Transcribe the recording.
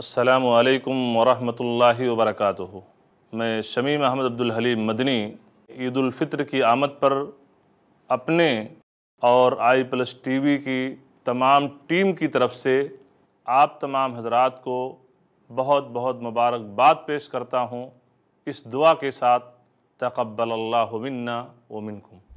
السلام علیکم ورحمۃ اللہ وبرکاتہ میں شمیم احمد عبدالحلیم مدنی عید الفطر کی آمد پر اپنے اور آئی پلس ٹی وی کی تمام ٹیم کی طرف سے آپ تمام حضرات کو بہت بہت مبارکباد پیش کرتا ہوں اس دعا کے ساتھ تقبل اللہ منا و منکم